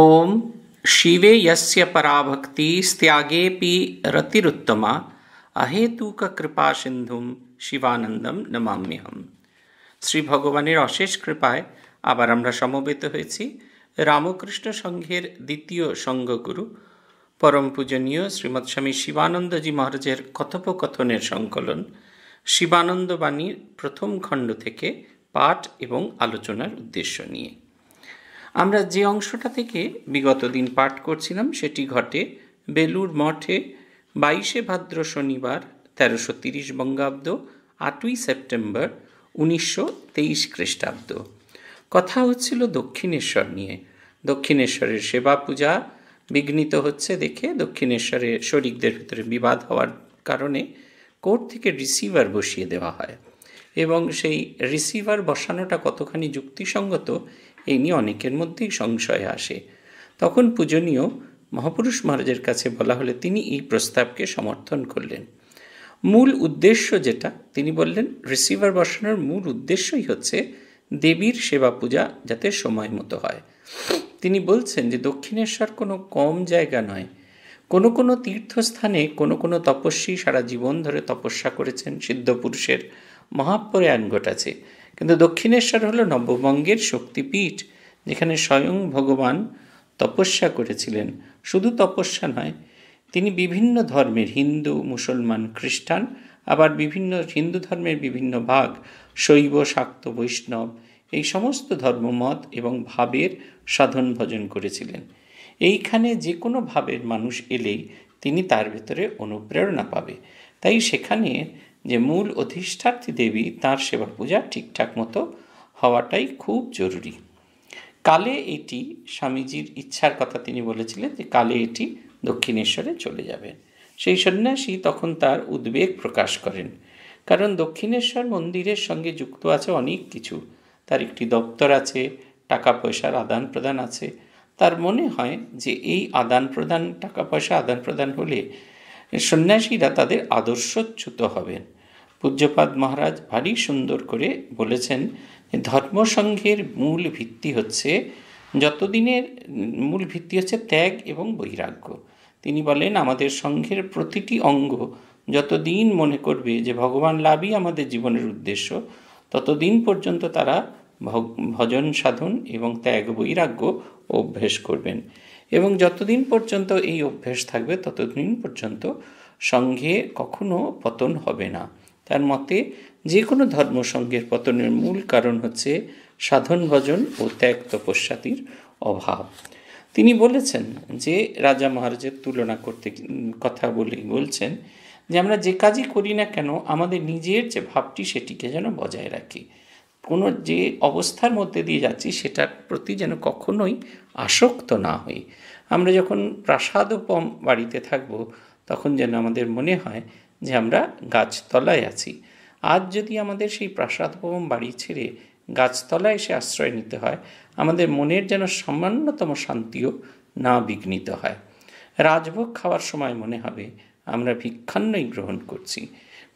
ॐ शिवे यस्य पराभक्ति स्त्यागेऽपि रतिरुत्तमा अहेतुककृपासिन्धुं শিবানন্দম নমাম্যহম শ্রী ভগবানের অশেষ কৃপায় আবার আমরা সমবেত হয়েছি রামকৃষ্ণ সংঘের দ্বিতীয় সংঘগুরু পরম পূজনীয় শ্রীমৎ স্বামী শিবানন্দজি মহারাজের কথোপকথনের সংকলন শিবানন্দবাণীর প্রথম খণ্ড থেকে পাঠ এবং আলোচনার উদ্দেশ্য নিয়ে আমরা যে অংশটা থেকে বিগত দিন পাঠ করছিলাম সেটি ঘটে বেলুর মঠে বাইশে ভাদ্র শনিবার তেরোশো তিরিশ বঙ্গাব্দ আটই সেপ্টেম্বর উনিশশো তেইশ খ্রিস্টাব্দ কথা হচ্ছিল দক্ষিণেশ্বর নিয়ে দক্ষিণেশ্বরের সেবা পূজা বিঘ্নিত হচ্ছে দেখে দক্ষিণেশ্বরে শরিকদের ভিতরে বিবাদ হওয়ার কারণে কোর্ট থেকে রিসিভার বসিয়ে দেওয়া হয় এবং সেই রিসিভার বসানোটা কতখানি যুক্তিসঙ্গত এই নিয়ে অনেকের মধ্যেই সংশয় আসে তখন পূজনীয় মহাপুরুষ মহারাজের কাছে বলা হলে তিনি এই প্রস্তাবকে সমর্থন করলেন মূল উদ্দেশ্য যেটা তিনি বললেন রিসিভার বসানোর মূল উদ্দেশ্যই হচ্ছে দেবীর সেবা পূজা যাতে সময় মতো হয় তিনি বলছেন যে দক্ষিণেশ্বর কোনো কম জায়গা নয় কোনো কোনো তীর্থস্থানে কোনো কোনো তপস্বী সারা জীবন ধরে তপস্যা করেছেন সিদ্ধ পুরুষের মহাপ্রয়াণ ঘটাছে কিন্তু দক্ষিণেশ্বর হলো নববঙ্গের শক্তিপীঠ যেখানে স্বয়ং ভগবান তপস্যা করেছিলেন শুধু তপস্যা নয় তিনি বিভিন্ন ধর্মের হিন্দু মুসলমান খ্রিস্টান আবার বিভিন্ন হিন্দু ধর্মের বিভিন্ন ভাগ শৈব শাক্ত বৈষ্ণব এই সমস্ত ধর্মমত এবং ভাবের সাধন ভজন করেছিলেন এইখানে যে কোনো ভাবের মানুষ এলেই তিনি তার ভেতরে অনুপ্রেরণা পাবে তাই সেখানে যে মূল অধিষ্ঠাত্রী দেবী তার সেবার পূজা ঠিকঠাক মতো হওয়াটাই খুব জরুরি কালে এটি স্বামীজির ইচ্ছার কথা তিনি বলেছিলেন যে কালে এটি দক্ষিণেশ্বরে চলে যাবে সেই সন্ন্যাসী তখন তার উদ্বেগ প্রকাশ করেন কারণ দক্ষিণেশ্বর মন্দিরের সঙ্গে যুক্ত আছে অনেক কিছু তার একটি দপ্তর আছে টাকা পয়সার আদান প্রদান আছে তার মনে হয় যে এই আদান প্রদান টাকা পয়সা আদান প্রদান হলে সন্ন্যাসীরা তাদের আদর্শচ্যুত হবেন পূজ্যপাদ মহারাজ ভারী সুন্দর করে বলেছেন ধর্মসংঘের মূল ভিত্তি হচ্ছে যতদিনের মূল ভিত্তি হচ্ছে ত্যাগ এবং বৈরাগ্য তিনি বলেন আমাদের সংঘের প্রতিটি অঙ্গ যতদিন মনে করবে যে ভগবান লাভই আমাদের জীবনের উদ্দেশ্য ততদিন পর্যন্ত তারা ভজন সাধন এবং ত্যাগ বৈরাগ্য অভ্যেস করবেন এবং যতদিন পর্যন্ত এই অভ্যেস থাকবে ততদিন পর্যন্ত সঙ্ঘে কখনো পতন হবে না তার মতে যে কোনো ধর্মসংঘের পতনের মূল কারণ হচ্ছে সাধন ভজন ও ত্যাগ তপস্যাতির অভাব তিনি বলেছেন যে রাজা মহারাজের তুলনা করতে কথা বলে বলছেন যে আমরা যে কাজই করি না কেন আমাদের নিজের যে ভাবটি সেটিকে যেন বজায় রাখি কোনো যে অবস্থার মধ্যে দিয়ে যাচ্ছি সেটার প্রতি যেন কখনোই আসক্ত না হই আমরা যখন প্রাসাদ বাড়িতে থাকব তখন যেন আমাদের মনে হয় যে আমরা গাছতলায় আছি আজ যদি আমাদের সেই প্রাসাদ ভবন বাড়ি ছেড়ে গাছতলায় এসে আশ্রয় নিতে হয় আমাদের মনের যেন সামান্যতম শান্তিও না বিঘ্নিত হয় রাজভোগ খাওয়ার সময় মনে হবে আমরা ভিক্ষান্নই গ্রহণ করছি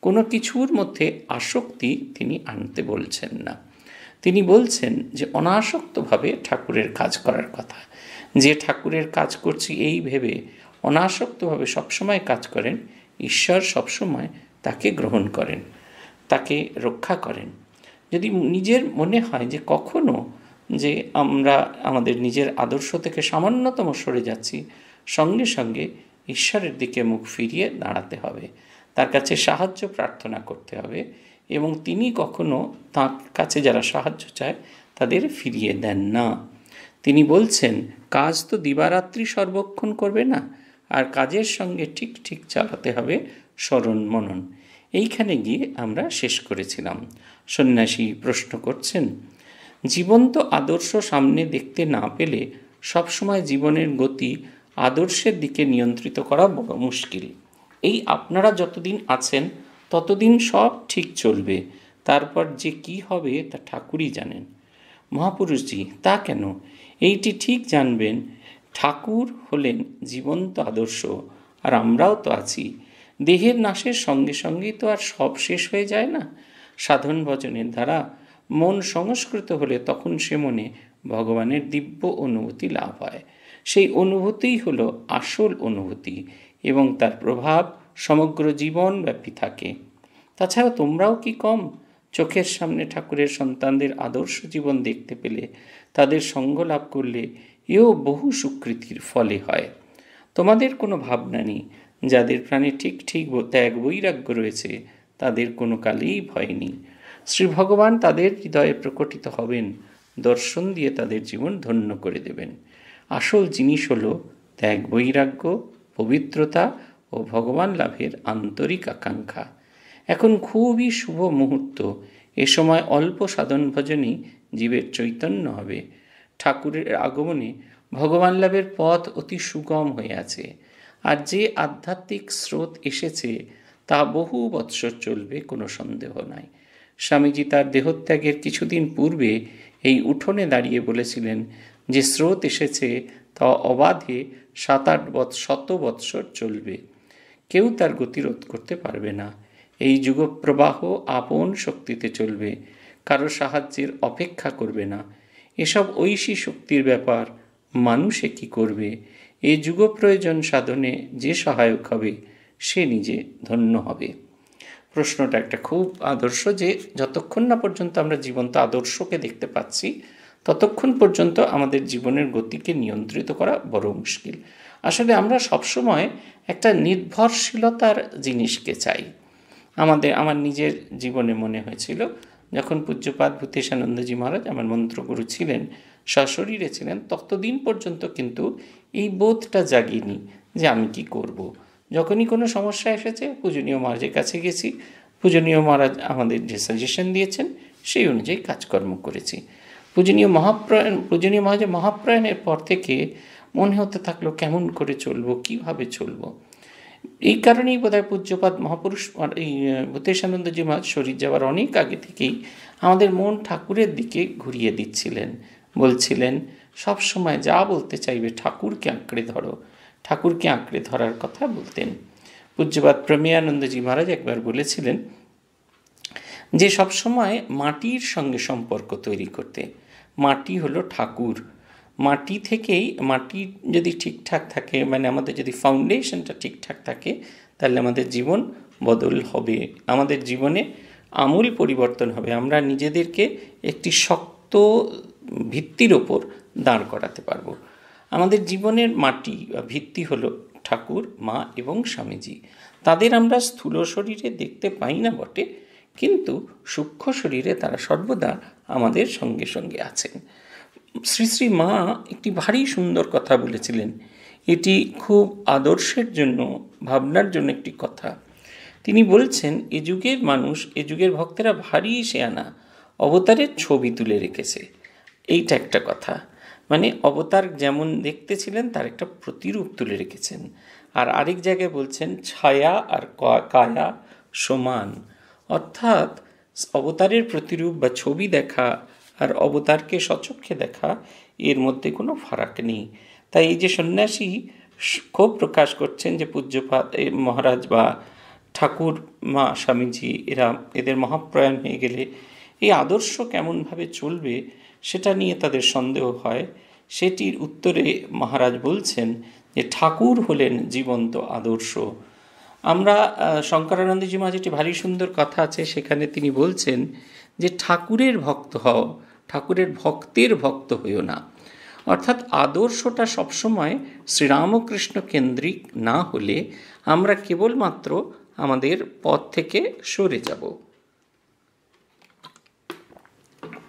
কোনো কিছুর মধ্যে আসক্তি তিনি আনতে বলছেন না তিনি বলছেন যে অনাসক্তভাবে ঠাকুরের কাজ করার কথা যে ঠাকুরের কাজ করছি এই ভেবে অনাসক্তভাবে সবসময় কাজ করেন ঈশ্বর সবসময় তাকে গ্রহণ করেন তাকে রক্ষা করেন যদি নিজের মনে হয় যে কখনো যে আমরা আমাদের নিজের আদর্শ থেকে সামান্যতম সরে যাচ্ছি সঙ্গে সঙ্গে ঈশ্বরের দিকে মুখ ফিরিয়ে দাঁড়াতে হবে তার কাছে সাহায্য প্রার্থনা করতে হবে এবং তিনি কখনো তাঁর কাছে যারা সাহায্য চায় তাদের ফিরিয়ে দেন না তিনি বলছেন কাজ তো দিবারাত্রি সর্বক্ষণ করবে না আর কাজের সঙ্গে ঠিক ঠিক চালাতে হবে স্মরণ মনন এইখানে গিয়ে আমরা শেষ করেছিলাম সন্ন্যাসী প্রশ্ন করছেন জীবন্ত আদর্শ সামনে দেখতে না পেলে সবসময় জীবনের গতি আদর্শের দিকে নিয়ন্ত্রিত করা বড় মুশকিল এই আপনারা যতদিন আছেন ততদিন সব ঠিক চলবে তারপর যে কি হবে তা ঠাকুরই জানেন মহাপুরুষজি তা কেন এইটি ঠিক জানবেন ঠাকুর হলেন জীবন্ত আদর্শ আর আমরাও তো আছি দেহের নাশের সঙ্গে সঙ্গেই তো আর সব শেষ হয়ে যায় না সাধন ভজনের দ্বারা মন সংস্কৃত হলে তখন সে মনে ভগবানের দিব্য অনুভূতি লাভ হয় সেই অনুভূতিই হলো আসল অনুভূতি এবং তার প্রভাব সমগ্র জীবন ব্যাপী থাকে তাছাড়া তোমরাও কি কম চোখের সামনে ঠাকুরের সন্তানদের আদর্শ জীবন দেখতে পেলে তাদের সঙ্গ লাভ করলে এও বহু সুকৃতির ফলে হয় তোমাদের কোনো ভাবনা নেই যাদের প্রাণে ঠিক ঠিক ত্যাগ বৈরাগ্য রয়েছে তাদের কোনো কালেই ভয় নেই শ্রী ভগবান তাদের হৃদয়ে প্রকটিত হবেন দর্শন দিয়ে তাদের জীবন ধন্য করে দেবেন আসল জিনিস হল ত্যাগ বৈরাগ্য পবিত্রতা ও ভগবান লাভের আন্তরিক আকাঙ্ক্ষা এখন খুবই শুভ মুহূর্ত এ সময় অল্প সাধন ভজনই জীবের চৈতন্য হবে ঠাকুরের আগমনে ভগবান লাভের পথ অতি সুগম হয়ে আছে আর যে আধ্যাত্মিক স্রোত এসেছে তা বহু বৎসর চলবে কোনো সন্দেহ নাই স্বামীজি তার দেহত্যাগের কিছুদিন পূর্বে এই উঠোনে দাঁড়িয়ে বলেছিলেন যে স্রোত এসেছে তা অবাধে সাত আট বৎ শত বৎসর চলবে কেউ তার গতিরোধ করতে পারবে না এই যুগপ্রবাহ আপন শক্তিতে চলবে কারো সাহায্যের অপেক্ষা করবে না এসব ঐশী শক্তির ব্যাপার মানুষে কি করবে এ যুগ প্রয়োজন সাধনে যে সহায়ক হবে সে নিজে ধন্য হবে প্রশ্নটা একটা খুব আদর্শ যে যতক্ষণ না পর্যন্ত আমরা জীবন্ত আদর্শকে দেখতে পাচ্ছি ততক্ষণ পর্যন্ত আমাদের জীবনের গতিকে নিয়ন্ত্রিত করা বড় মুশকিল আসলে আমরা সবসময় একটা নির্ভরশীলতার জিনিসকে চাই আমাদের আমার নিজের জীবনে মনে হয়েছিল যখন পূজ্যপাত ভূতেশানন্দজি মহারাজ আমার মন্ত্রগুরু ছিলেন সশরীরে ছিলেন ততদিন পর্যন্ত কিন্তু এই বোধটা জাগিনি যে আমি কি করব। যখনই কোনো সমস্যা এসেছে পূজনীয় মহারাজের কাছে গেছি পূজনীয় মহারাজ আমাদের যে সাজেশন দিয়েছেন সেই অনুযায়ী কাজকর্ম করেছি পূজনীয় মহাপ্রয়াণ পূজনীয় মহারাজের মহাপ্রয়াণের পর থেকে মনে হতে থাকলো কেমন করে চলবো কিভাবে চলবো এই কারণেই বোধহয় পূজ্যপাত মহাপুরুষ এই ভূতেশানন্দজি মহাজ শরীর যাওয়ার অনেক আগে থেকেই আমাদের মন ঠাকুরের দিকে ঘুরিয়ে দিচ্ছিলেন বলছিলেন সব সময় যা বলতে চাইবে ঠাকুরকে আঁকড়ে ধরো ঠাকুরকে আঁকড়ে ধরার কথা বলতেন পূজ্যপাত প্রেমিয়ানন্দজি মহারাজ একবার বলেছিলেন যে সবসময় মাটির সঙ্গে সম্পর্ক তৈরি করতে মাটি হলো ঠাকুর মাটি থেকেই মাটি যদি ঠিকঠাক থাকে মানে আমাদের যদি ফাউন্ডেশনটা ঠিকঠাক থাকে তাহলে আমাদের জীবন বদল হবে আমাদের জীবনে আমূল পরিবর্তন হবে আমরা নিজেদেরকে একটি শক্ত ভিত্তির ওপর দাঁড় করাতে পারব আমাদের জীবনের মাটি বা ভিত্তি হলো ঠাকুর মা এবং স্বামীজি তাদের আমরা স্থূল শরীরে দেখতে পাই না বটে কিন্তু সূক্ষ্ম শরীরে তারা সর্বদা আমাদের সঙ্গে সঙ্গে আছেন শ্রী শ্রী মা একটি ভারী সুন্দর কথা বলেছিলেন এটি খুব আদর্শের জন্য ভাবনার জন্য একটি কথা তিনি বলছেন এ যুগের মানুষ এ যুগের ভক্তেরা ভারী সেয়ানা অবতারের ছবি তুলে রেখেছে এইটা একটা কথা মানে অবতার যেমন দেখতেছিলেন তার একটা প্রতিরূপ তুলে রেখেছেন আর আরেক জায়গায় বলছেন ছায়া আর কায়া সমান অর্থাৎ অবতারের প্রতিরূপ বা ছবি দেখা আর অবতারকে সচক্ষে দেখা এর মধ্যে কোনো ফারাক নেই তাই এই যে সন্ন্যাসী ক্ষোভ প্রকাশ করছেন যে পূজ্যপাত মহারাজ বা ঠাকুর মা স্বামীজি এরা এদের মহাপ্রয়াণ হয়ে গেলে এই আদর্শ কেমনভাবে চলবে সেটা নিয়ে তাদের সন্দেহ হয় সেটির উত্তরে মহারাজ বলছেন যে ঠাকুর হলেন জীবন্ত আদর্শ আমরা শঙ্করানন্দজি মা যেটি ভারী সুন্দর কথা আছে সেখানে তিনি বলছেন যে ঠাকুরের ভক্ত হও ঠাকুরের ভক্তির ভক্ত হইও না অর্থাৎ আদর্শটা সবসময় শ্রীরামকৃষ্ণ কেন্দ্রিক না হলে আমরা কেবলমাত্র আমাদের পথ থেকে সরে যাব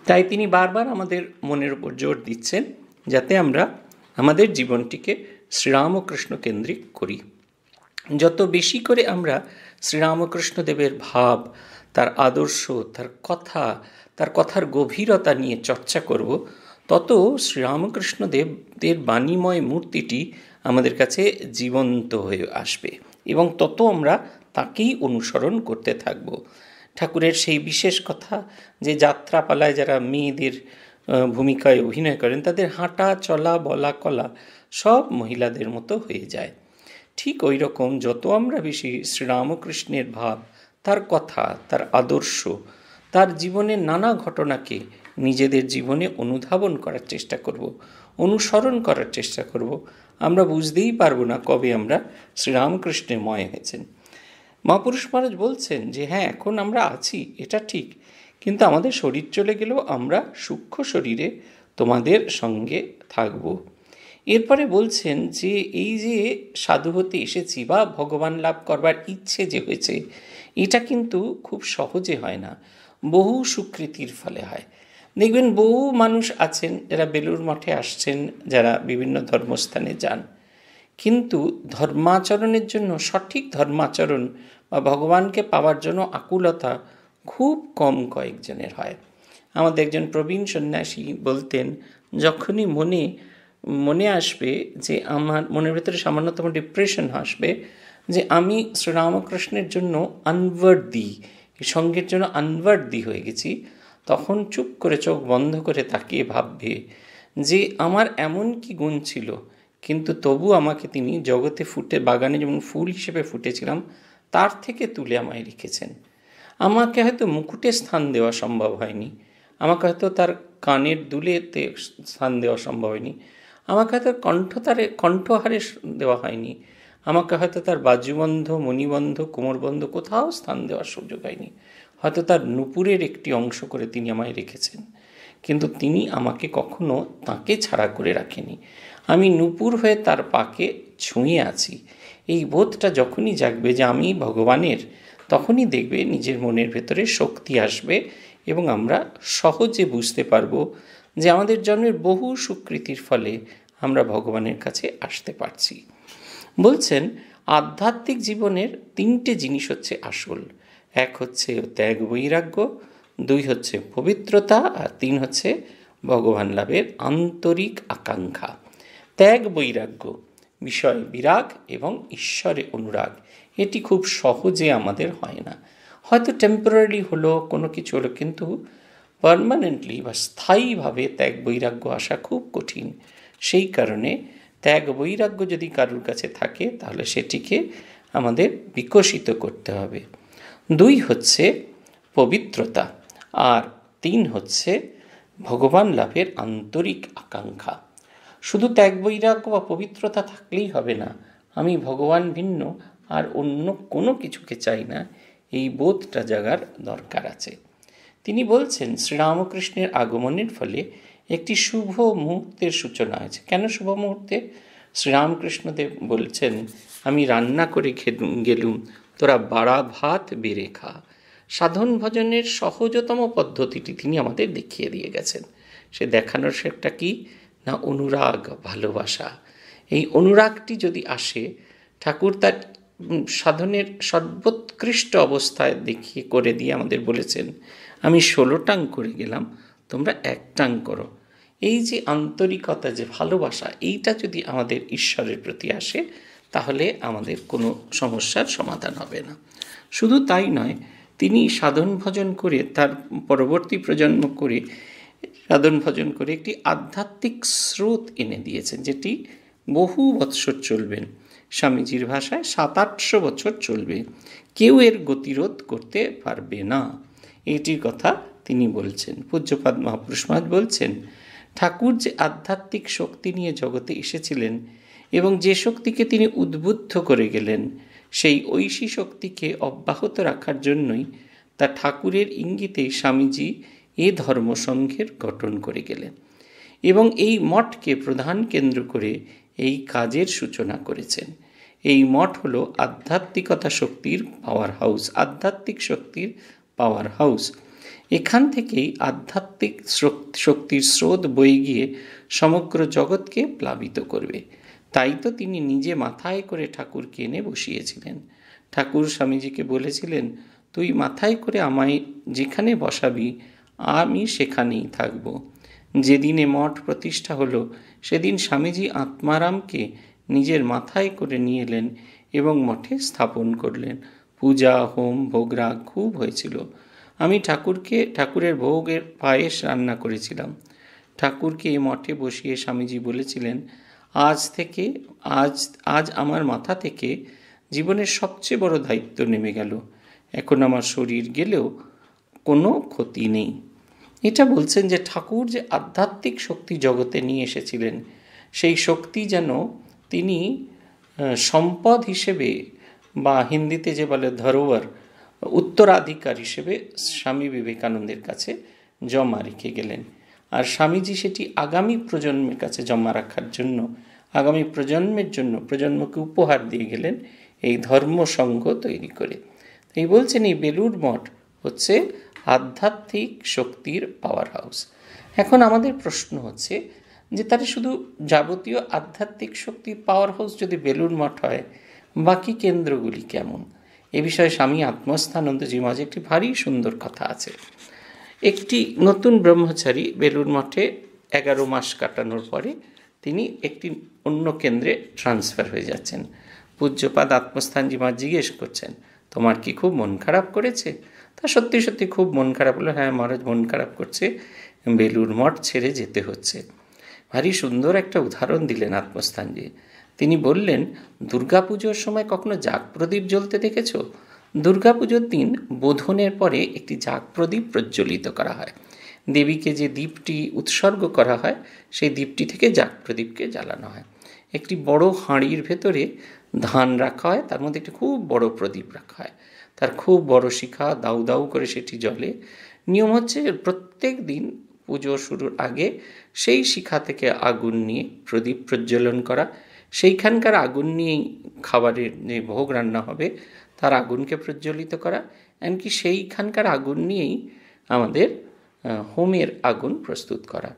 তাই তিনি বারবার আমাদের মনের উপর জোর দিচ্ছেন যাতে আমরা আমাদের জীবনটিকে শ্রীরামকৃষ্ণ কেন্দ্রিক করি যত বেশি করে আমরা শ্রীরামকৃষ্ণদেবের ভাব তার আদর্শ তার কথা তার কথার গভীরতা নিয়ে চর্চা করব তত শ্রীরামকৃষ্ণদেবদের বাণীময় মূর্তিটি আমাদের কাছে জীবন্ত হয়ে আসবে এবং তত আমরা তাকেই অনুসরণ করতে থাকব ঠাকুরের সেই বিশেষ কথা যে যাত্রাপালায় যারা মেয়েদের ভূমিকায় অভিনয় করেন তাদের হাঁটা চলা বলা কলা সব মহিলাদের মতো হয়ে যায় ঠিক ওই রকম যত আমরা বেশি শ্রীরামকৃষ্ণের ভাব তার কথা তার আদর্শ তার জীবনের নানা ঘটনাকে নিজেদের জীবনে অনুধাবন করার চেষ্টা করব অনুসরণ করার চেষ্টা করব আমরা বুঝতেই পারবো না কবে আমরা শ্রীরামকৃষ্ণে ময় হয়েছেন মহাপুরুষ মহারাজ বলছেন যে হ্যাঁ এখন আমরা আছি এটা ঠিক কিন্তু আমাদের শরীর চলে গেলেও আমরা সূক্ষ্ম শরীরে তোমাদের সঙ্গে থাকব এরপরে বলছেন যে এই যে সাধু হতে এসেছি বা ভগবান লাভ করবার ইচ্ছে যে হয়েছে এটা কিন্তু খুব সহজে হয় না বহু সুকৃতির ফলে হয় দেখবেন বহু মানুষ আছেন যারা বেলুর মঠে আসছেন যারা বিভিন্ন ধর্মস্থানে যান কিন্তু ধর্মাচরণের জন্য সঠিক ধর্মাচরণ বা ভগবানকে পাওয়ার জন্য আকুলতা খুব কম কয়েকজনের হয় আমাদের একজন প্রবীণ সন্ন্যাসী বলতেন যখনই মনে মনে আসবে যে আমার মনের ভেতরে সামান্যতম ডিপ্রেশন আসবে যে আমি শ্রীরামকৃষ্ণের জন্য আনওয়ার্ড দিই সঙ্গের জন্য দি হয়ে গেছি তখন চুপ করে চোখ বন্ধ করে তাকিয়ে ভাববে যে আমার এমন কি গুণ ছিল কিন্তু তবু আমাকে তিনি জগতে ফুটে বাগানে যেমন ফুল হিসেবে ফুটেছিলাম তার থেকে তুলে আমায় রেখেছেন আমাকে হয়তো মুকুটে স্থান দেওয়া সম্ভব হয়নি আমাকে হয়তো তার কানের দুলেতে স্থান দেওয়া সম্ভব হয়নি আমাকে হয়তো কণ্ঠতারে কণ্ঠহারে দেওয়া হয়নি আমাকে হয়তো তার বাজুবন্ধ মণিবন্ধ কোমরবন্ধ কোথাও স্থান দেওয়ার সুযোগ হয়নি হয়তো তার নুপুরের একটি অংশ করে তিনি আমায় রেখেছেন কিন্তু তিনি আমাকে কখনো তাকে ছাড়া করে রাখেনি আমি নুপুর হয়ে তার পাকে ছুঁয়ে আছি এই বোধটা যখনই জাগবে যে আমি ভগবানের তখনই দেখবে নিজের মনের ভেতরে শক্তি আসবে এবং আমরা সহজে বুঝতে পারবো যে আমাদের জন্মের বহু সুকৃতির ফলে আমরা ভগবানের কাছে আসতে পারছি বলছেন আধ্যাত্মিক জীবনের তিনটে জিনিস হচ্ছে আসল এক হচ্ছে ত্যাগ বৈরাগ্য দুই হচ্ছে পবিত্রতা আর তিন হচ্ছে ভগবান লাভের আন্তরিক আকাঙ্ক্ষা ত্যাগ বৈরাগ্য বিষয় বিরাগ এবং ঈশ্বরে অনুরাগ এটি খুব সহজে আমাদের হয় না হয়তো টেম্পোরারি হলো কোনো কিছু হলো কিন্তু পারমানেন্টলি বা স্থায়ীভাবে ত্যাগ বৈরাগ্য আসা খুব কঠিন সেই কারণে ত্যাগ বৈরাগ্য যদি কারুর কাছে থাকে তাহলে সেটিকে আমাদের বিকশিত করতে হবে দুই হচ্ছে পবিত্রতা আর তিন হচ্ছে ভগবান লাভের আন্তরিক আকাঙ্ক্ষা শুধু ত্যাগ বৈরাগ্য বা পবিত্রতা থাকলেই হবে না আমি ভগবান ভিন্ন আর অন্য কোনো কিছুকে চাই না এই বোধটা জাগার দরকার আছে তিনি বলছেন শ্রীরামকৃষ্ণের আগমনের ফলে একটি শুভ মুহূর্তের সূচনা হয়েছে কেন শুভ মুহূর্তে শ্রীরামকৃষ্ণদেব বলছেন আমি রান্না করে গেলুম তোরা বাড়া ভাত বেড়ে খা সাধন ভজনের সহজতম পদ্ধতিটি তিনি আমাদের দেখিয়ে দিয়ে গেছেন সে দেখানোর সে একটা কি না অনুরাগ ভালোবাসা এই অনুরাগটি যদি আসে ঠাকুর তার সাধনের সর্বোৎকৃষ্ট অবস্থায় দেখিয়ে করে দিয়ে আমাদের বলেছেন আমি ষোলো টাং করে গেলাম তোমরা এক টাং করো এই যে আন্তরিকতা যে ভালোবাসা এইটা যদি আমাদের ঈশ্বরের প্রতি আসে তাহলে আমাদের কোনো সমস্যার সমাধান হবে না শুধু তাই নয় তিনি সাধন ভজন করে তার পরবর্তী প্রজন্ম করে সাধন ভজন করে একটি আধ্যাত্মিক স্রোত এনে দিয়েছেন যেটি বহু বৎসর চলবেন স্বামীজির ভাষায় সাত আটশো বছর চলবে কেউ এর গতিরোধ করতে পারবে না এটির কথা তিনি বলছেন পূজ্যপাদ মহাপুরুষ মহাজ বলছেন ঠাকুর যে আধ্যাত্মিক শক্তি নিয়ে জগতে এসেছিলেন এবং যে শক্তিকে তিনি উদ্বুদ্ধ করে গেলেন সেই ঐশী শক্তিকে অব্যাহত রাখার জন্যই তা ঠাকুরের ইঙ্গিতে স্বামীজি এ ধর্মসংঘের গঠন করে গেলেন এবং এই মঠকে প্রধান কেন্দ্র করে এই কাজের সূচনা করেছেন এই মঠ হল আধ্যাত্মিকতা শক্তির পাওয়ার হাউস আধ্যাত্মিক শক্তির পাওয়ার হাউস এখান থেকেই আধ্যাত্মিক শক্তির স্রোত বয়ে গিয়ে সমগ্র জগৎকে প্লাবিত করবে তাই তো তিনি নিজে মাথায় করে ঠাকুরকে এনে বসিয়েছিলেন ঠাকুর স্বামীজিকে বলেছিলেন তুই মাথায় করে আমায় যেখানে বসাবি আমি সেখানেই থাকব যেদিনে মঠ প্রতিষ্ঠা হলো সেদিন স্বামীজি আত্মারামকে নিজের মাথায় করে নিয়ে এলেন এবং মঠে স্থাপন করলেন পূজা হোম ভোগরা খুব হয়েছিল আমি ঠাকুরকে ঠাকুরের ভোগের পায়েস রান্না করেছিলাম ঠাকুরকে এই মঠে বসিয়ে স্বামীজি বলেছিলেন আজ থেকে আজ আজ আমার মাথা থেকে জীবনের সবচেয়ে বড় দায়িত্ব নেমে গেল এখন আমার শরীর গেলেও কোনো ক্ষতি নেই এটা বলছেন যে ঠাকুর যে আধ্যাত্মিক শক্তি জগতে নিয়ে এসেছিলেন সেই শক্তি যেন তিনি সম্পদ হিসেবে বা হিন্দিতে যে বলে ধরোয়ার উত্তরাধিকার হিসেবে স্বামী বিবেকানন্দের কাছে জমা রেখে গেলেন আর স্বামীজি সেটি আগামী প্রজন্মের কাছে জমা রাখার জন্য আগামী প্রজন্মের জন্য প্রজন্মকে উপহার দিয়ে গেলেন এই ধর্মসংঘ তৈরি করে এই বলছেন এই বেলুর মঠ হচ্ছে আধ্যাত্মিক শক্তির পাওয়ার হাউস এখন আমাদের প্রশ্ন হচ্ছে যে তার শুধু যাবতীয় আধ্যাত্মিক শক্তির পাওয়ার হাউস যদি বেলুর মঠ হয় বাকি কেন্দ্রগুলি কেমন এ বিষয়ে স্বামী আত্মস্থানন্দজি মাঝে একটি ভারী সুন্দর কথা আছে একটি নতুন ব্রহ্মচারী বেলুর মঠে এগারো মাস কাটানোর পরে তিনি একটি অন্য কেন্দ্রে ট্রান্সফার হয়ে যাচ্ছেন পূজ্যপাদ আত্মস্থানজি মা জিজ্ঞেস করছেন তোমার কি খুব মন খারাপ করেছে তা সত্যি সত্যি খুব মন খারাপ হলো হ্যাঁ মহারাজ মন খারাপ করছে বেলুর মঠ ছেড়ে যেতে হচ্ছে ভারী সুন্দর একটা উদাহরণ দিলেন আত্মস্থানজি তিনি বললেন দুর্গাপুজোর সময় কখনো জাগ প্রদীপ জ্বলতে দেখেছ দুর্গাপুজোর দিন বোধনের পরে একটি জাগ প্রদীপ প্রজ্বলিত করা হয় দেবীকে যে দ্বীপটি উৎসর্গ করা হয় সেই দ্বীপটি থেকে জাগ প্রদীপকে জ্বালানো হয় একটি বড় হাঁড়ির ভেতরে ধান রাখা হয় তার মধ্যে একটি খুব বড় প্রদীপ রাখা হয় তার খুব বড় শিখা দাউ দাউ করে সেটি জলে নিয়ম হচ্ছে প্রত্যেক দিন পুজো শুরুর আগে সেই শিখা থেকে আগুন নিয়ে প্রদীপ প্রজ্বলন করা সেইখানকার আগুন নিয়েই খাবারের যে ভোগ রান্না হবে তার আগুনকে প্রজ্বলিত করা এমনকি সেইখানকার আগুন নিয়েই আমাদের হোমের আগুন প্রস্তুত করা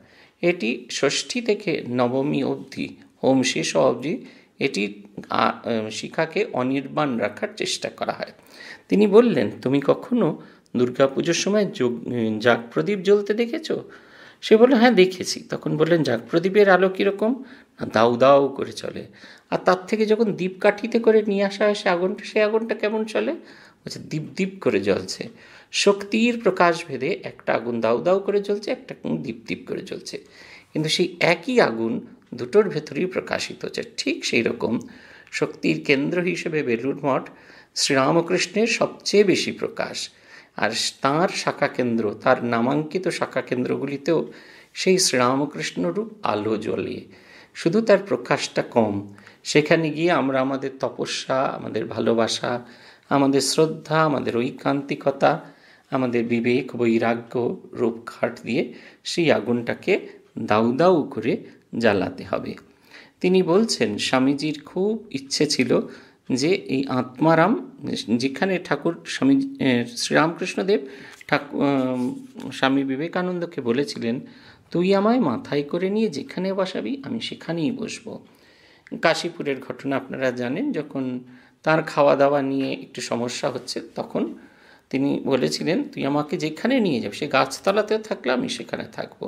এটি ষষ্ঠী থেকে নবমী অবধি হোম শেষ অবধি এটি শিখাকে অনির্বাণ রাখার চেষ্টা করা হয় তিনি বললেন তুমি কখনো দুর্গাপুজোর সময় যোগ জাগ প্রদীপ জ্বলতে দেখেছো সে বললো হ্যাঁ দেখেছি তখন বললেন যাক প্রদীপের আলো কীরকম না দাউ দাউ করে চলে আর তার থেকে যখন দ্বীপ কাঠিতে করে নিয়ে আসা হয় সে আগুনটা সেই আগুনটা কেমন চলে বলছে দ্বীপ দ্বীপ করে জ্বলছে শক্তির প্রকাশ ভেদে একটা আগুন দাউ দাউ করে জ্বলছে একটা আগুন দ্বীপ দ্বীপ করে জ্বলছে কিন্তু সেই একই আগুন দুটোর ভেতরেই প্রকাশিত হচ্ছে ঠিক সেই রকম শক্তির কেন্দ্র হিসেবে বেলুর মঠ শ্রীরামকৃষ্ণের সবচেয়ে বেশি প্রকাশ আর তাঁর শাখা কেন্দ্র তার নামাঙ্কিত শাখা কেন্দ্রগুলিতেও সেই শ্রীরামকৃষ্ণরূপ আলো জ্বলে শুধু তার প্রকাশটা কম সেখানে গিয়ে আমরা আমাদের তপস্যা আমাদের ভালোবাসা আমাদের শ্রদ্ধা আমাদের ঐকান্তিকতা আমাদের বিবেক বৈরাগ্য রূপঘাট দিয়ে সেই আগুনটাকে দাউ দাউ করে জ্বালাতে হবে তিনি বলছেন স্বামীজির খুব ইচ্ছে ছিল যে এই আত্মারাম যেখানে ঠাকুর স্বামী শ্রীরামকৃষ্ণদেব ঠাকুর স্বামী বিবেকানন্দকে বলেছিলেন তুই আমায় মাথায় করে নিয়ে যেখানে বসাবি আমি সেখানেই বসবো কাশীপুরের ঘটনা আপনারা জানেন যখন তার খাওয়া দাওয়া নিয়ে একটু সমস্যা হচ্ছে তখন তিনি বলেছিলেন তুই আমাকে যেখানে নিয়ে যাবি সে গাছতলাতেও থাকলে আমি সেখানে থাকবো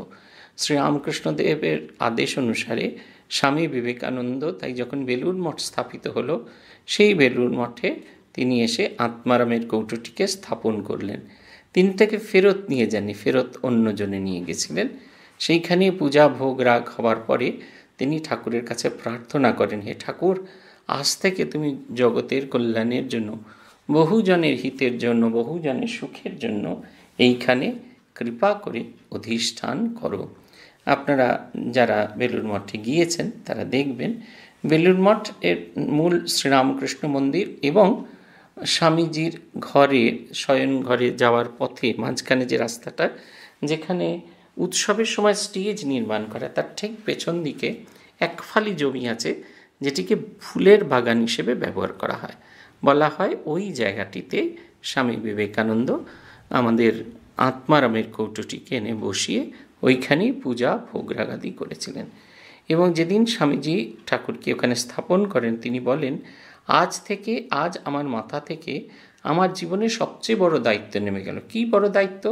শ্রীরামকৃষ্ণদেবের আদেশ অনুসারে স্বামী বিবেকানন্দ তাই যখন বেলুর মঠ স্থাপিত হলো সেই বেলুর মঠে তিনি এসে আত্মারামের কৌটোটিকে স্থাপন করলেন তিনি তাকে ফেরত নিয়ে যাননি ফেরত অন্যজনে নিয়ে গেছিলেন সেইখানে পূজা ভোগ রাগ হওয়ার পরে তিনি ঠাকুরের কাছে প্রার্থনা করেন হে ঠাকুর আজ থেকে তুমি জগতের কল্যাণের জন্য বহুজনের হিতের জন্য বহুজনের সুখের জন্য এইখানে কৃপা করে অধিষ্ঠান করো আপনারা যারা বেলুর মঠে গিয়েছেন তারা দেখবেন বেলুর মঠ এর মূল শ্রীরামকৃষ্ণ মন্দির এবং স্বামীজির ঘরে শয়ন ঘরে যাওয়ার পথে মাঝখানে যে রাস্তাটা যেখানে উৎসবের সময় স্টেজ নির্মাণ করা তার ঠিক পেছন দিকে এক ফালি জমি আছে যেটিকে ফুলের বাগান হিসেবে ব্যবহার করা হয় বলা হয় ওই জায়গাটিতে স্বামী বিবেকানন্দ আমাদের আত্মারামের কৌটোটিকে এনে বসিয়ে ওইখানেই পূজা ভোগরাগাদি করেছিলেন এবং যেদিন স্বামীজি ঠাকুরকে ওখানে স্থাপন করেন তিনি বলেন আজ থেকে আজ আমার মাথা থেকে আমার জীবনে সবচেয়ে বড় দায়িত্ব নেমে গেল কি বড় দায়িত্ব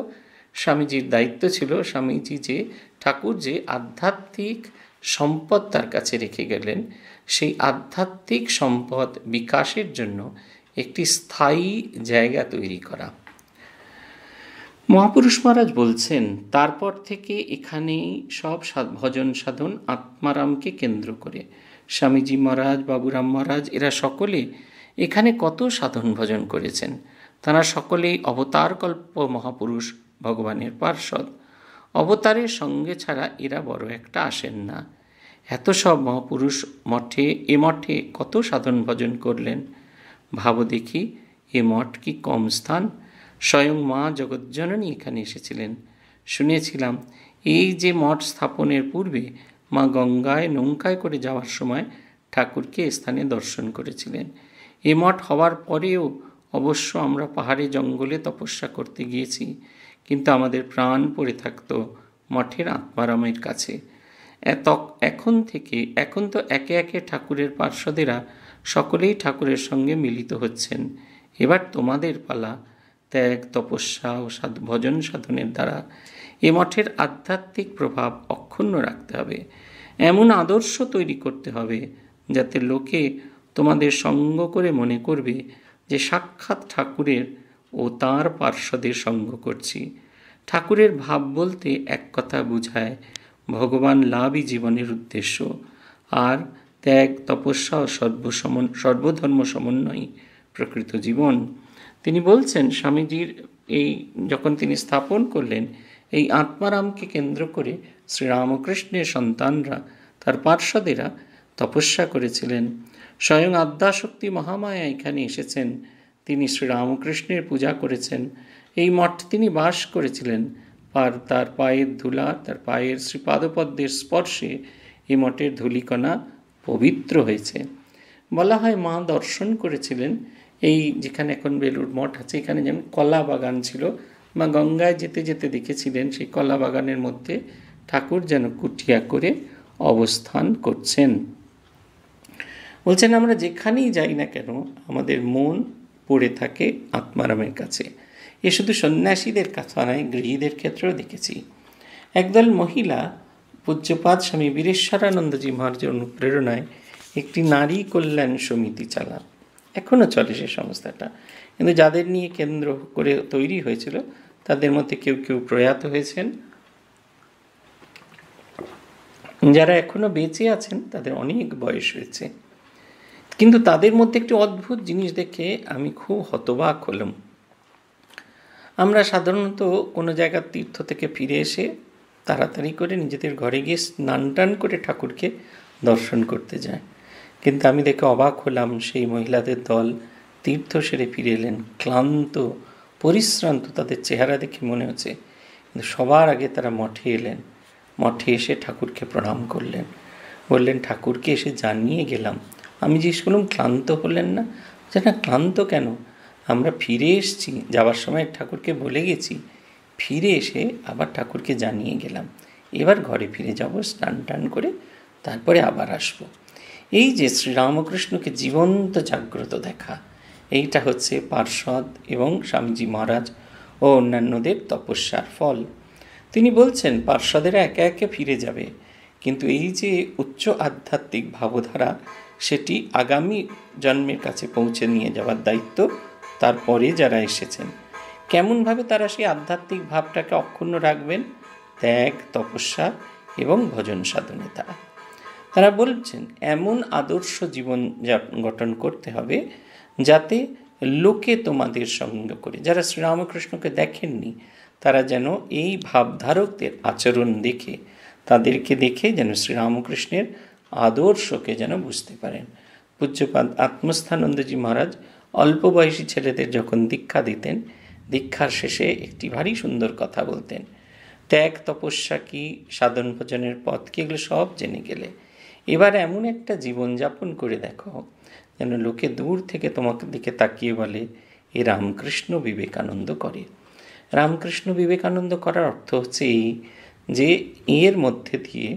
স্বামীজির দায়িত্ব ছিল স্বামীজি যে ঠাকুর যে আধ্যাত্মিক সম্পদ তার কাছে রেখে গেলেন সেই আধ্যাত্মিক সম্পদ বিকাশের জন্য একটি স্থায়ী জায়গা তৈরি করা মহাপুরুষ মহারাজ বলছেন তারপর থেকে এখানেই সব ভজন সাধন আত্মারামকে কেন্দ্র করে স্বামীজি মহারাজ বাবুরাম মহারাজ এরা সকলে এখানে কত সাধন ভজন করেছেন তারা সকলেই অবতারকল্প মহাপুরুষ ভগবানের পার্ষদ অবতারের সঙ্গে ছাড়া এরা বড় একটা আসেন না এত সব মহাপুরুষ মঠে এ মঠে কত সাধন ভজন করলেন ভাবো দেখি এ মঠ কি কম স্থান স্বয়ং মা জগৎজননী এখানে এসেছিলেন শুনেছিলাম এই যে মঠ স্থাপনের পূর্বে মা গঙ্গায় নৌকায় করে যাওয়ার সময় ঠাকুরকে স্থানে দর্শন করেছিলেন এ মঠ হওয়ার পরেও অবশ্য আমরা পাহাড়ে জঙ্গলে তপস্যা করতে গিয়েছি কিন্তু আমাদের প্রাণ পড়ে থাকত মঠের আত্মারামের কাছে এত এখন থেকে এখন তো একে একে ঠাকুরের পার্শ্বদেরা সকলেই ঠাকুরের সঙ্গে মিলিত হচ্ছেন এবার তোমাদের পালা ত্যাগ তপস্যা ও ভজন সাধনের দ্বারা এ মঠের আধ্যাত্মিক প্রভাব অক্ষুণ্ণ রাখতে হবে এমন আদর্শ তৈরি করতে হবে যাতে লোকে তোমাদের সঙ্গ করে মনে করবে যে সাক্ষাৎ ঠাকুরের ও তার পার্শ্বদের সঙ্গ করছি ঠাকুরের ভাব বলতে এক কথা বুঝায় ভগবান লাভই জীবনের উদ্দেশ্য আর ত্যাগ তপস্যা ও সর্বসম সর্বধর্ম সমন্বয় প্রকৃত জীবন তিনি বলছেন স্বামীজির এই যখন তিনি স্থাপন করলেন এই আত্মারামকে কেন্দ্র করে শ্রীরামকৃষ্ণের সন্তানরা তার পার্শ্বদেরা তপস্যা করেছিলেন স্বয়ং আদ্যাশক্তি মহামায়া এখানে এসেছেন তিনি শ্রীরামকৃষ্ণের পূজা করেছেন এই মঠ তিনি বাস করেছিলেন আর তার পায়ের ধুলা তার পায়ের শ্রীপাদপদ্মের স্পর্শে এই মঠের ধুলিকণা পবিত্র হয়েছে বলা হয় মা দর্শন করেছিলেন এই যেখানে এখন বেলুর মঠ আছে এখানে যেমন কলা বাগান ছিল মা গঙ্গায় যেতে যেতে দেখেছিলেন সেই কলা বাগানের মধ্যে ঠাকুর যেন কুটিয়া করে অবস্থান করছেন বলছেন আমরা যেখানেই যাই না কেন আমাদের মন পড়ে থাকে আত্মারামের কাছে এ শুধু সন্ন্যাসীদের কথা নয় গৃহীদের ক্ষেত্রেও দেখেছি একদল মহিলা পূজ্যপাত স্বামী বীরেশ্বরানন্দজি মহারাজের অনুপ্রেরণায় একটি নারী কল্যাণ সমিতি চালান এখনও চলে সেই সংস্থাটা কিন্তু যাদের নিয়ে কেন্দ্র করে তৈরি হয়েছিল তাদের মধ্যে কেউ কেউ প্রয়াত হয়েছেন যারা এখনও বেঁচে আছেন তাদের অনেক বয়স হয়েছে কিন্তু তাদের মধ্যে একটি অদ্ভুত জিনিস দেখে আমি খুব হতবাক হলাম আমরা সাধারণত কোনো জায়গার তীর্থ থেকে ফিরে এসে তাড়াতাড়ি করে নিজেদের ঘরে গিয়ে স্নান টান করে ঠাকুরকে দর্শন করতে যায় কিন্তু আমি দেখে অবাক হলাম সেই মহিলাদের দল তীর্থ সেরে ফিরে এলেন ক্লান্ত পরিশ্রান্ত তাদের চেহারা দেখে মনে হচ্ছে কিন্তু সবার আগে তারা মঠে এলেন মঠে এসে ঠাকুরকে প্রণাম করলেন বললেন ঠাকুরকে এসে জানিয়ে গেলাম আমি জিজ্ঞেস করলাম ক্লান্ত হলেন না যে না ক্লান্ত কেন আমরা ফিরে এসেছি যাওয়ার সময় ঠাকুরকে বলে গেছি ফিরে এসে আবার ঠাকুরকে জানিয়ে গেলাম এবার ঘরে ফিরে যাব স্নান টান করে তারপরে আবার আসবো এই যে শ্রীরামকৃষ্ণকে জীবন্ত জাগ্রত দেখা এইটা হচ্ছে পার্ষদ এবং স্বামীজি মহারাজ ও অন্যান্যদের তপস্যার ফল তিনি বলছেন পার্শ্বদের একে একে ফিরে যাবে কিন্তু এই যে উচ্চ আধ্যাত্মিক ভাবধারা সেটি আগামী জন্মের কাছে পৌঁছে নিয়ে যাওয়ার দায়িত্ব তারপরে যারা এসেছেন কেমনভাবে তারা সেই আধ্যাত্মিক ভাবটাকে অক্ষুণ্ণ রাখবেন ত্যাগ তপস্যা এবং ভজন সাধনে তারা তারা বলছেন এমন আদর্শ জীবন গঠন করতে হবে যাতে লোকে তোমাদের সঙ্গ করে যারা শ্রীরামকৃষ্ণকে দেখেননি তারা যেন এই ভাবধারকদের আচরণ দেখে তাদেরকে দেখে যেন শ্রীরামকৃষ্ণের আদর্শকে যেন বুঝতে পারেন পূজ্যপাদ আত্মস্থানন্দজি মহারাজ অল্প বয়সী ছেলেদের যখন দীক্ষা দিতেন দীক্ষার শেষে একটি ভারী সুন্দর কথা বলতেন ত্যাগ তপস্যা কি সাধন ভোজনের পথ কি এগুলো সব জেনে গেলে এবার এমন একটা জীবনযাপন করে দেখো যেন লোকে দূর থেকে তোমার দিকে তাকিয়ে বলে এ রামকৃষ্ণ বিবেকানন্দ করে রামকৃষ্ণ বিবেকানন্দ করার অর্থ হচ্ছে এই যে এর মধ্যে দিয়ে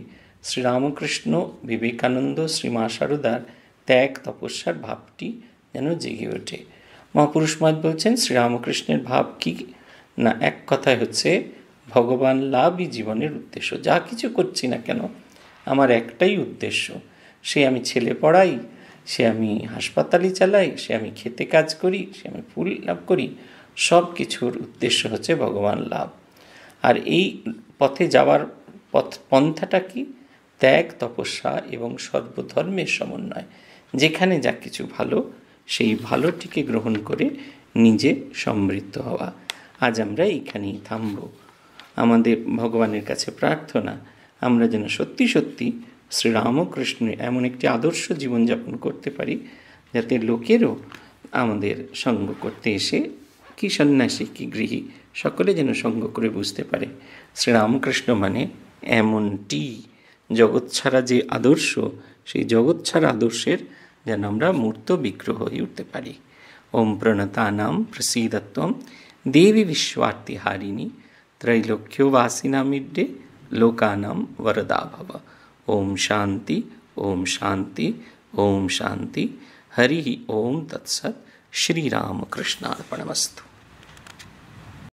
শ্রীরামকৃষ্ণ বিবেকানন্দ শ্রীমা সারদার ত্যাগ তপস্যার ভাবটি যেন জেগে ওঠে মহাপুরুষ মত বলছেন শ্রীরামকৃষ্ণের ভাব কি না এক কথায় হচ্ছে ভগবান লাভই জীবনের উদ্দেশ্য যা কিছু করছি না কেন আমার একটাই উদ্দেশ্য সে আমি ছেলে পড়াই সে আমি হাসপাতালে চালাই সে আমি খেতে কাজ করি সে আমি ফুল লাভ করি সব কিছুর উদ্দেশ্য হচ্ছে ভগবান লাভ আর এই পথে যাওয়ার পথ পন্থাটা কি ত্যাগ তপস্যা এবং সর্বধর্মের সমন্বয় যেখানে যা কিছু ভালো সেই ভালোটিকে গ্রহণ করে নিজে সমৃদ্ধ হওয়া আজ আমরা এইখানেই থামব আমাদের ভগবানের কাছে প্রার্থনা আমরা যেন সত্যি সত্যি শ্রীরামকৃষ্ণের এমন একটি আদর্শ জীবনযাপন করতে পারি যাতে লোকেরও আমাদের সঙ্গ করতে এসে কি সন্ন্যাসী কি গৃহী সকলে যেন সঙ্গ করে বুঝতে পারে শ্রীরামকৃষ্ণ মানে এমনটি জগৎ ছাড়া যে আদর্শ সেই জগৎ ছাড়া আদর্শের যেন আমরা মূর্ত বিগ্রহ হয়ে উঠতে পারি ওম প্রণতানাম প্রসীদত্বম দেবী বিশ্বার্থী হারিণী ত্রৈলক্ষ্যবাসী নামিডে लोकानां वरदा भव ओम शांति ओम शांति ओम शांति हरि ओम तत्सत श्री राम कृष्णार्पणमस्तु